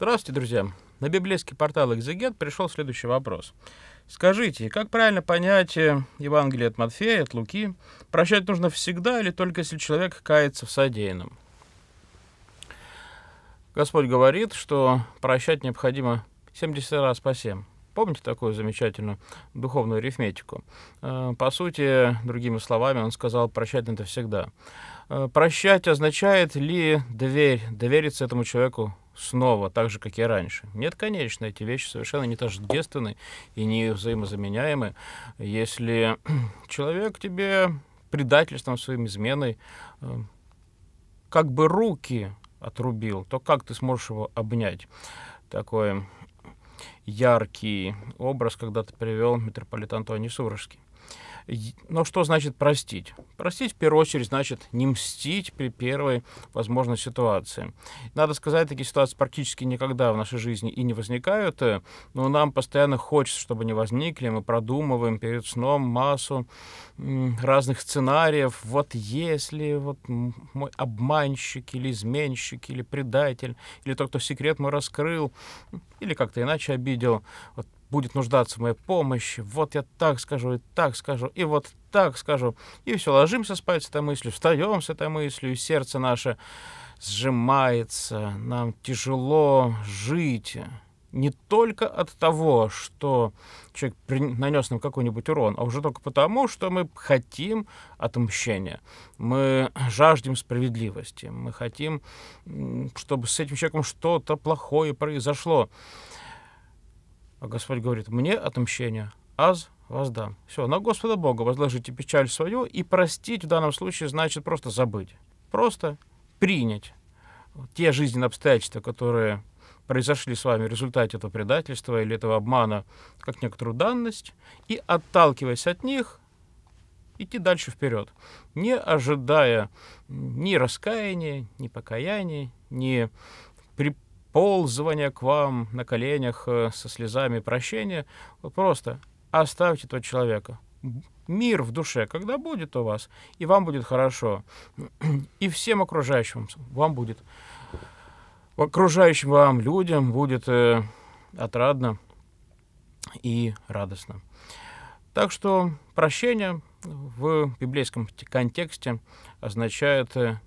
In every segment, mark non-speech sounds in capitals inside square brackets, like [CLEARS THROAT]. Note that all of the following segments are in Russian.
Здравствуйте, друзья. На библейский портал «Экзегет» пришел следующий вопрос. Скажите, как правильно понять э, Евангелие от Матфея, от Луки? Прощать нужно всегда или только если человек кается в содеянном? Господь говорит, что прощать необходимо 70 раз по 7. Помните такую замечательную духовную арифметику? Э, по сути, другими словами, он сказал «прощать надо всегда». Э, Прощать означает ли доверь, довериться этому человеку снова, так же, как и раньше. Нет, конечно, эти вещи совершенно не тождественны и не взаимозаменяемы. Если [CLEARS THROAT] человек тебе предательством, своим изменой э, как бы руки отрубил, то как ты сможешь его обнять? Такое яркий образ когда-то привел митрополит Антоний Сурожский. Но что значит простить? Простить, в первую очередь, значит не мстить при первой возможной ситуации. Надо сказать, такие ситуации практически никогда в нашей жизни и не возникают, э, но нам постоянно хочется, чтобы они возникли. Мы продумываем перед сном массу разных сценариев. Вот если вот мой обманщик или изменщик или предатель, или тот, кто секрет мой раскрыл, или как-то иначе обидел, вот будет нуждаться в моей помощи, вот я так скажу, и так скажу, и вот так скажу. И все, ложимся спать с этой мыслью, встаем с этой мыслью, и сердце наше сжимается, нам тяжело жить. Не только от того, что человек нанес нам какой-нибудь урон, а уже только потому, что мы хотим отмщения, мы жаждем справедливости, мы хотим, чтобы с этим человеком что-то плохое произошло. А Господь говорит, мне отмщение, аз воздам. Все, на Господа Бога возложите печаль свою, и простить в данном случае значит просто забыть. Просто принять те жизненные обстоятельства, которые произошли с вами в результате этого предательства или этого обмана, как некоторую данность, и, отталкиваясь от них, идти дальше вперед, не ожидая ни раскаяния, ни покаяния, ни ползывания к вам на коленях э, со слезами прощения. вот Просто оставьте этого человека. Мир в душе, когда будет у вас, и вам будет хорошо, и всем окружающим вам будет, окружающим вам людям будет э, отрадно и радостно. Так что прощение в библейском контексте означает э,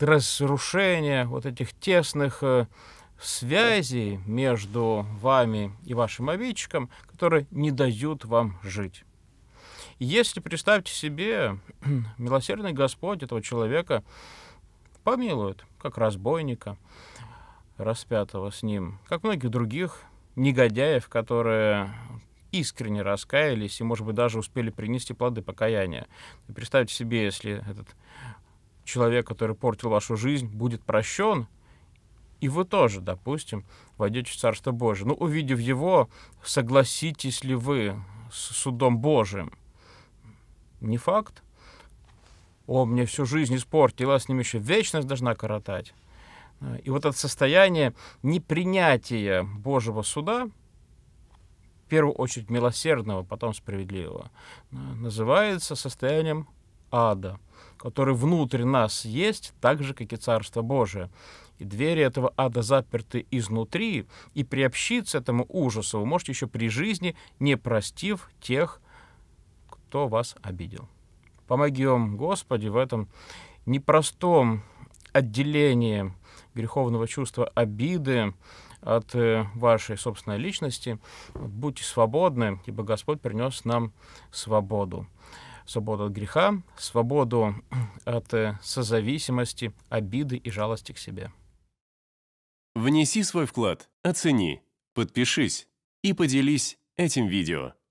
разрушение вот этих тесных э, связей между вами и вашим обидчиком, которые не дают вам жить. Если представьте себе, [CLEARS THROAT] милосердный Господь этого человека помилует, как разбойника, распятого с ним, как многих других негодяев, которые искренне раскаялись и, может быть, даже успели принести плоды покаяния. Представьте себе, если этот человек, который портил вашу жизнь, будет прощен, и вы тоже, допустим, войдете в Царство Божие. Ну, увидев его, согласитесь ли вы с судом Божиим? Не факт. О, мне всю жизнь испортила, с ним еще вечность должна коротать. И вот это состояние непринятия Божьего суда, в первую очередь милосердного, потом справедливого, называется состоянием ада который внутрь нас есть, так же, как и Царство Божие. И двери этого ада заперты изнутри, и приобщиться этому ужасу вы можете еще при жизни, не простив тех, кто вас обидел. Помоги вам, Господи, в этом непростом отделении греховного чувства обиды от э, вашей собственной личности. Будьте свободны, ибо Господь принес нам свободу свободу от греха, свободу от э, созависимости, обиды и жалости к себе. Внеси свой вклад, оцени, подпишись и поделись этим видео.